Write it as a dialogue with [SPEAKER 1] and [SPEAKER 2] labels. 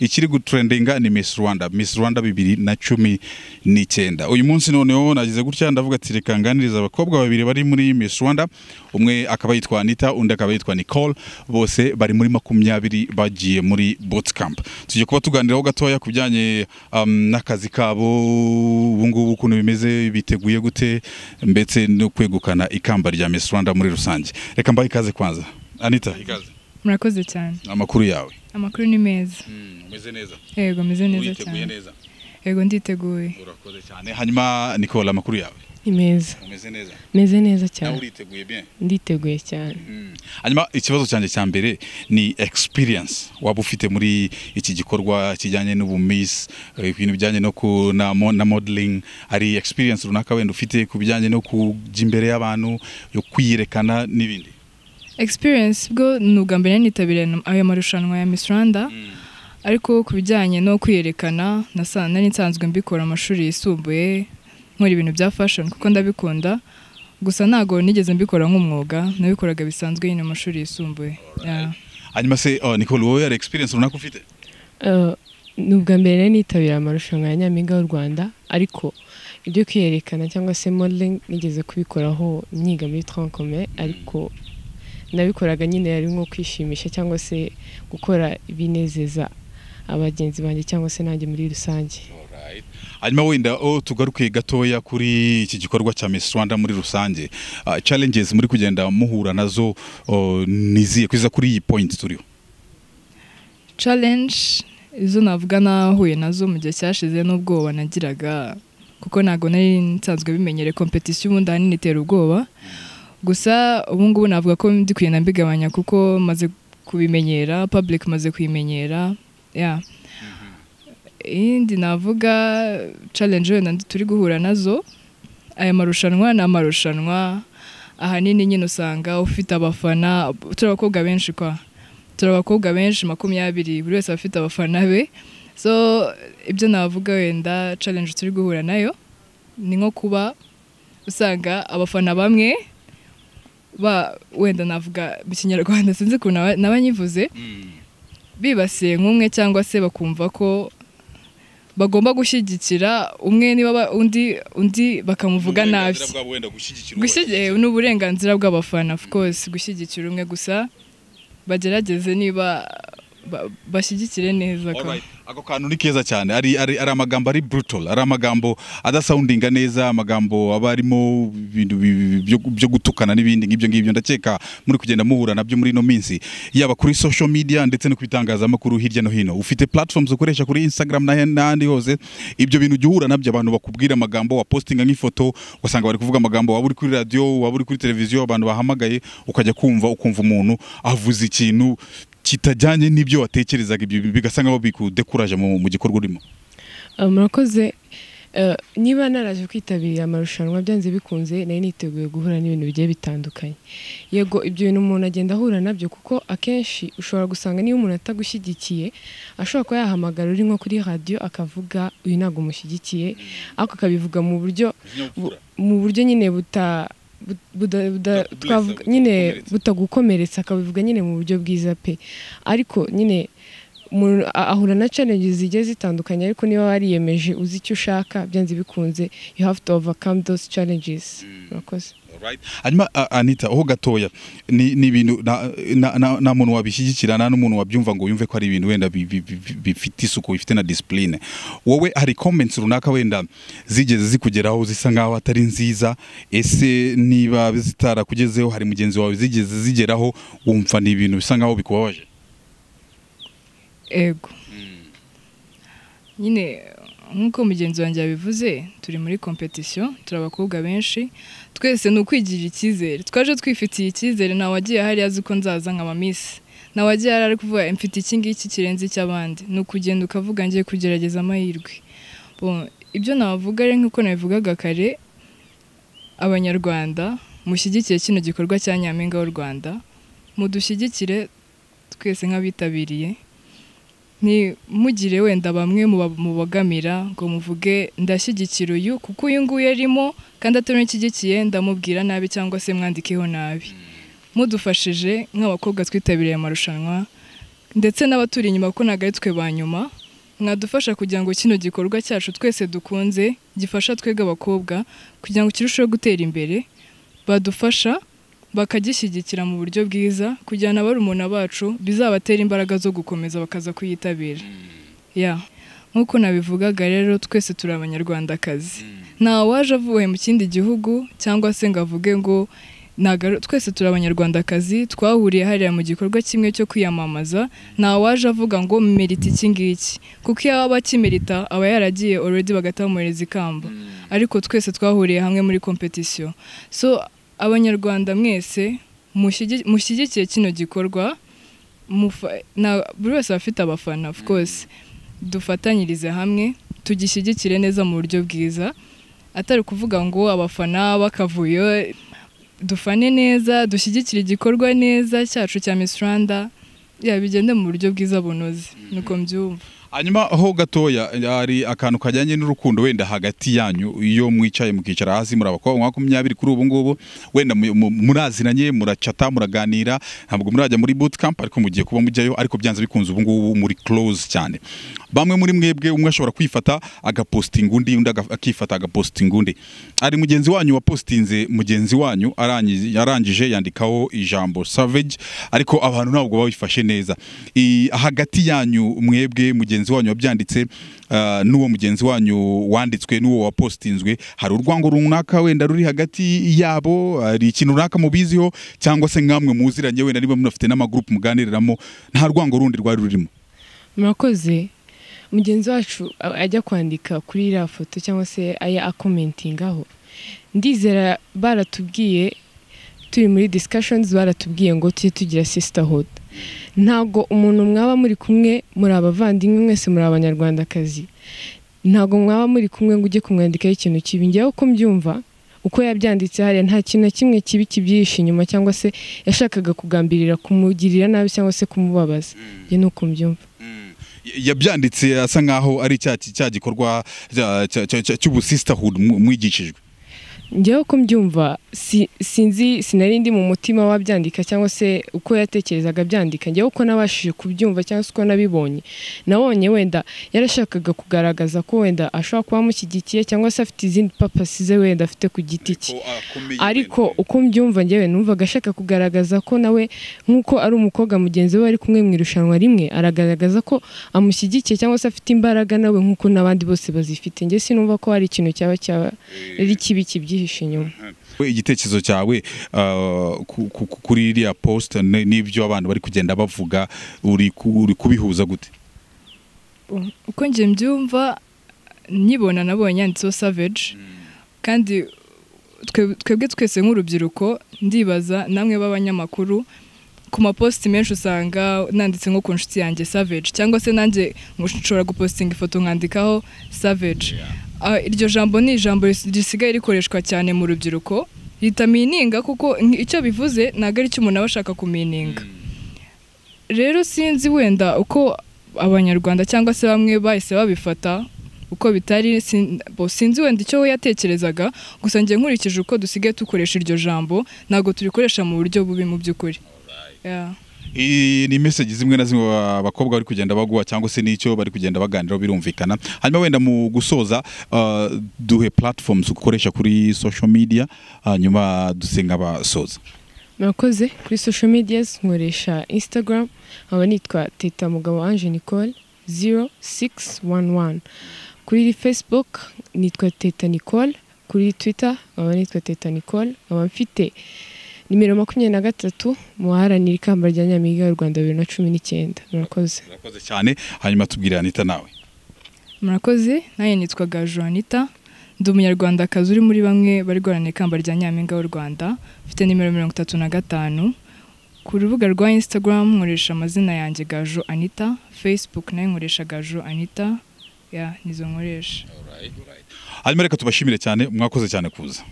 [SPEAKER 1] ikiri gutrendinga ni Miss Rwanda Miss Rwanda bibiri na cumi n'icyenda uyu munsi noneho nagize gutya ndavuga ati reka nganiriza abakobwa babiri bari muri Miss Rwanda umwe akaba yitwa Anita undi akaba yitwa Nicole bose bari muri makumyabiri bagiye muri bootcamp tujye kuba tuganiraho gatoya ku bijyanye um, n'akazi kabo ubu ukuntu bimeze biteguye gute mbetse no kwegukana ikamba rya Miss Rwanda muri rusange reka mbahe ikaze kwanza Anita ikaze
[SPEAKER 2] murakoze cyane
[SPEAKER 1] amakuru yawe
[SPEAKER 2] amakuru ni meza umeze hmm, neza yego ameze neza cyane yego nditeguye
[SPEAKER 1] urakoze cyane hanyuma nikola amakuru yawe
[SPEAKER 2] ni meza umeze neza meze neza cyane uriteguye bien nditeguye cyane
[SPEAKER 3] hmm.
[SPEAKER 1] hanyuma ikibazo cyanjye cya mbere ni experience waba ufite muri iki gikorwa kijyanye n'ubumisi eh, ibintu bijyanye no ku na modeling hari experience runaka wenda ufite ku bijyanye no kujya imbere y'abantu yo kwiyerekana n'ibindi
[SPEAKER 2] experience bwo ni ubwa mbere ayo marushanwa ya Miss Rwanda mm. ariko ku bijyanye no kwiyerekana nari nsanzwe mbikora amashuri yisumbuye nkora ibintu bya fashion kuko ndabikunda gusa ntabwo nigeze mbikora nk'umwuga nabikoraga bisanzwe nyine mu mashuri yisumbuye
[SPEAKER 1] hanyuma se oh, nicole wowe hari experience runaka ufite
[SPEAKER 3] uh, ni ubwa mbere nitabira amarushanwa ya nyampinga y'u rwanda ariko ibyo kwiyerekana cyangwa se modeling nigeze kubikoraho nyiga muri tronc ariko nabikoraga nyine yari nko kwishimisha cyangwa se gukora ibinezeza abagenzi banjye cyangwa se nanjye muri rusange
[SPEAKER 1] hanyuma wenda tugaruke gatoya kuri iki gikorwa cya Miss Rwanda muri rusange ah, challenges muri kugenda muhura nazo niziye kwiza kuri iyi point turiho
[SPEAKER 2] challenge izo navuga nahuye nazo mu gihe cyashize n'ubwoba nagiraga kuko ntabwo nari nsanzwe bimenyere competition ubundi ahanini itera ubwoba gusa ubu ngubu navuga ko ndi kugenda mbigabanya kuko maze kubimenyera public maze kuyimenyera ya mm-hmm. iyindi navuga challenge wenda turi guhura nazo aya marushanwa ni amarushanwa ahanini nyine usanga ufite abafana turi abakobwa benshi kwa turi abakobwa benshi makumyabiri buri wese aba afite abafana be so ibyo navuga wenda challenge turi guhura nayo ni nko kuba usanga abafana bamwe wenda navuga mu kinyarwanda sinzi ukuntu n'abanyivuze hmm. bibasiye nk'umwe cyangwa se bakumva ko bagomba gushyigikira umwe niba undi undi bakamuvuga nabi ni uburenganzira bw'abafana of course gushyigikira umwe gusa bagerageze niba bashyigikire neza
[SPEAKER 1] ako kantu ni keza cyane ari ari ari amagambo ari brutal ari amagambo adasoundinga neza amagambo aba arimo ibintu byo gutukana n'ibindi ngibyo ngibyo ndakeka muri kugenda muhura nabyo muri ino minsi yaba kuri social media ndetse no kwitangazamakuru hirya no hino ufite platforms ukoresha kuri Instagram n'ahandi hose ibyo bintu ugihura nabyo abantu bakubwira amagambo wa postinga nk'ifoto ugasanga bari kuvuga amagambo waba uri kuri radio waba uri kuri televiziyo abantu bahamagaye ukajya kumva ukumva umuntu avuze ikintu kitajyanye n'ibyo watekerezaga ibyo bigasa nkaho bikudekuraje mu gikorwa urimo
[SPEAKER 3] uh, murakoze uh, niba naraje kwitabira amarushanwa byanze bikunze nari niteguye guhura n'ibintu bigiye bitandukanye yego ibyo bintu umuntu agenda ahura nabyo kuko akenshi ushobora gusanga niba umuntu atagushyigikiye ashobora kuba yahamagara uri nko kuri radiyo akavuga uyu ntabwo umushyigikiye ariko akabivuga mu buryo mu buryo nyine buta nyine butagukomeretsa akabivuga nyine mu buryo bwiza pe ariko nyine ahura na challenge zigiye zitandukanye ariko niba wariyemeje uzi icyo ushaka byanze bikunze you have to overcome those challenges mm. urakoze
[SPEAKER 1] hanyuma anita aho gatoya ni ibintu nta muntu wabishyigikira nta n'umuntu wabyumva ngo yumve ko ari ibintu wenda bifite isuku bifite na disipurine wowe hari comments runaka wenda zigeze zikugeraho zisa nkaho atari nziza ese niba zitarakugezeho hari mugenzi wawe zigeze zigeraho wumva ni ibintu bisa nkaho bikubabaje
[SPEAKER 2] ego hmm. nyine nk'uko mugenzi wanjye yabivuze turi muri kompetisiyo turi abakobwa benshi twese ni ukwigirira icyizere twaje twifitiye icyizere ntawagiye ahari azi ko nzaza nka mamisi ntawagiye ahari ari kuvuga mfite iki ngiki kirenze icy'abandi ni ukugenda ukavuga ngiye kugerageza amahirwe ibyo navuga ari nk'uko nabivugaga kare abanyarwanda mushyigikiye kino gikorwa cya nyampinga w'u rwanda mudushyigikire twese nk'abitabiriye Ni ntimugire wenda bamwe mubogamira ngo muvuge ndashyigikira uyu kuko uyu nguyu arimo kandi atamushyigikiye ndamubwira nabi cyangwa se mwandikeho nabi mudufashije nk'abakobwa twitabiriye amarushanwa ndetse n'abaturi inyuma kuko ntabwo ari twe ba nyuma mwadufasha kugira ngo kino gikorwa cyacu twese dukunze gifasha twega abakobwa kugira ngo kirusheho gutera imbere badufasha bakagishyigikira mu buryo bwiza kugira na barumuna bacu bizabatera imbaraga zo gukomeza bakaza kuyitabira mm. ya nk'uko nabivugaga rero twese turi abanyarwandakazi mm. nta waje avuye mu kindi gihugu cyangwa se ngo avuge ngo twese turi abanyarwandakazi twahuriye hariya mu gikorwa kimwe cyo kwiyamamaza ntawaje avuga ngo merita iki ngiki kuko iyo aba akimerita aba yaragiye oredi bagatamuhereza ikamba mm. ariko twese twahuriye hamwe muri kompetisiyo so abanyarwanda mwese mushyigikiye kino gikorwa buri wese aba afite abafana of course dufatanyirize hamwe tugishyigikire neza mu buryo bwiza atari ukuvuga ngo abafana b'akavuyo dufane neza dushyigikire igikorwa neza cyacu cya Miss Rwanda yabigende mu buryo bwiza bunoze niko mbyumva
[SPEAKER 1] hanyuma aho gatoya hari akantu kajyanye n'urukundo wenda hagati yanyu iyo mwicaye mukicara hasi muri abakobwa makumyabiri kuri ubu ngubu wenda murazinanye muracata muraganira ntabwo murajya muri boot camp ariko mugiye kuba mujyayo ariko byanze bikunze ubu ngubu muri close cyane bamwe muri mwebwe umwe ashobora kwifata agapostinga undi undi akifata agapostinga undi ari mugenzi wanyu wapostinze mugenzi wanyu arangije yandikaho ijambo savage ariko abantu ntabwo babifashe neza hagati yanyu mwebwe mugenzi mugenzi wanyu wabyanditse uh, n'uwo mugenzi wanyu wanditswe n'uwo wapostinzwe hari urwango runaka wenda ruri hagati yabo hari ikintu runaka mubiziho cyangwa se nkamwe muziranye wenda niba munafite n'amagurupe muganiriramo nta rwango rundi rwari rurimo
[SPEAKER 3] murakoze mugenzi wacu ajya kwandika kuri iriya foto cyangwa se aya akomentingaho ndizera baratubwiye turi muri disikashonizi baratubwiye ngo tujye tugira sisitahudu ntabwo umuntu mwaba muri kumwe muri abavandimwe mwese muri abanyarwandakazi ntabwo mwaba muri kumwe ngo ujye kumwandikaho ikintu kibi njyewe uko mbyumva uko yabyanditse hariya nta kintu na kimwe kibi kibyihishe inyuma cyangwa se yashakaga kugambirira kumugirira nabi cyangwa se kumubabaza mm. njye ni uko mbyumva mm.
[SPEAKER 1] yabyanditse asa nkaho ari cya gikorwa cy'ubusisterhood mwigishijwe
[SPEAKER 3] njyewe uko mbyumva sinzi sinari ndi mu mutima w'abyandika cyangwa se uko yatekerezaga abyandika njyewe uko nabashije kubyumva cyangwa se uko nabibonye nabonye wenda yarashakaga kugaragaza ko wenda ashobora kuba amushyigikiye cyangwa se afite izindi papasi ze wenda afite ku giti cye ariko uko mbyumva njyewe numvaga ashaka kugaragaza ko nawe nk'uko ari umukobwa mugenzi we bari kumwe mu irushanwa rimwe aragaragaza ko amushyigikiye cyangwa se afite imbaraga nawe nk'uko n'abandi bose bazifite njye sinumva ko hari ikintu cyaba cyaba eh. ari kibi kibyiye gihishe inyuma
[SPEAKER 1] igitekerezo cyawe uh, kuri iriya posita n'ibyo abantu bari kugenda bavuga uri kubihuza gute
[SPEAKER 2] uko njye mbyumva nyibona nabonye yanditseho savage kandi twebwe twese nk'urubyiruko ndibaza namwe b'abanyamakuru ku mapositi menshi usanga nanditse nko ku nshuti yanjye savage cyangwa se nanjye nshobora gupostinga ifoto nkandikaho savage Ah, iryo jambo ni ijambo risigaye rikoreshwa cyane mu rubyiruko rita mininga kuko icyo bivuze ntabwo ari cyo umuntu aba ashaka kumininga hmm. rero sinzi wenda uko abanyarwanda cyangwa se bamwe bahise babifata uko bitari sinzi wenda icyo we yatekerezaga gusa njye nkurikije uko dusigaye dukoresha iryo jambo ntabwo turikoresha mu buryo bubi mu by'ukuri
[SPEAKER 1] ni meseji zimwe na zimwe abakobwa bari kugenda baguha cyangwa se n'icyo bari kugenda baganiraho birumvikana hanyuma wenda mu gusoza uh, duhe platforms ukoresha kuri social media hanyuma uh, dusenga abasoza
[SPEAKER 3] murakoze kuri social media nkoresha instagram nkaba nitwa teta mugabo ange nicole zero sigisi wani wani kuri facebook nitwa teta nicole kuri twitter nkaba nitwa teta nicole nkaba mfite nimero makumyabiri na gatatu
[SPEAKER 2] muharanira ikamba rya nyampinga y'u rwanda bibiri na cumi n'icyenda murakoze
[SPEAKER 1] murakoze cyane hanyuma tubwire anita nawe
[SPEAKER 2] murakoze nawe Gaju Anita ndi umunyarwandakazi uri muri bamwe bari guharanira ikamba rya nyampinga w'u rwanda mfite nimero mirongo itatu na gatanu ku rubuga rwa instagram nkoresha amazina yanjye gaju anita facebook nayo nkoresha gajo anita nizo nkoresha
[SPEAKER 1] hanyuma reka tubashimire cyane mwakoze cyane kuza